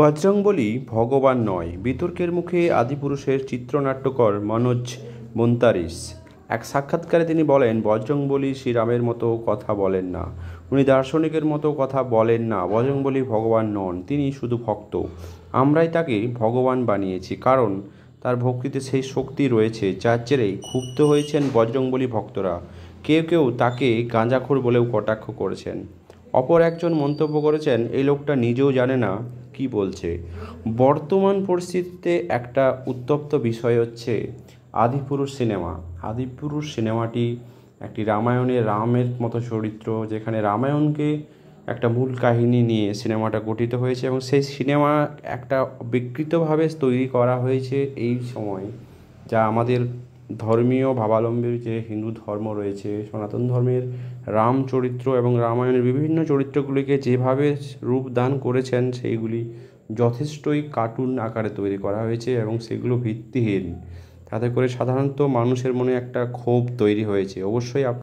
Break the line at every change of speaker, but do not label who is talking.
বজরংবলী ভগবান নয় বিতর্কের মুখে আদিপুরুষের চিত্রনাট্যকর মনোজ মন্তারিস এক সাক্ষাৎকারে তিনি বলেন বজরংবলী শ্রীরামের মতো কথা বলেন না উনি দার্শনিকের মতো কথা বলেন না বজরংবলী ভগবান নন তিনি শুধু ভক্ত আমরাই তাকে ভগবান বানিয়েছি কারণ তার ভক্তিতে সেই শক্তি রয়েছে যার জেরে ক্ষুব্ধ হয়েছেন বজরংবলী ভক্তরা কেউ কেউ তাকে গাঁজাখোর বলেও কটাক্ষ করেছেন অপর একজন মন্তব্য করেছেন এই লোকটা নিজেও জানে না কি বলছে বর্তমান পরিস্থিতিতে একটা উত্তপ্ত বিষয় হচ্ছে আদিপুরুষ সিনেমা আদিপুরুষ সিনেমাটি একটি রামায়ণে রামের মতো চরিত্র যেখানে রামায়ণকে একটা মূল কাহিনী নিয়ে সিনেমাটা গঠিত হয়েছে এবং সেই সিনেমা একটা বিকৃতভাবে তৈরি করা হয়েছে এই সময় যা আমাদের ধর্মীয় ভাবালম্বীর যে হিন্দু ধর্ম রয়েছে সনাতন ধর্মের রাম চরিত্র এবং রামায়ণের বিভিন্ন চরিত্রগুলিকে যেভাবে রূপদান করেছেন সেইগুলি যথেষ্টই কার্টুন আকারে তৈরি করা হয়েছে এবং সেগুলো ভিত্তিহীন তাতে করে সাধারণত মানুষের মনে একটা ক্ষোভ তৈরি হয়েছে অবশ্যই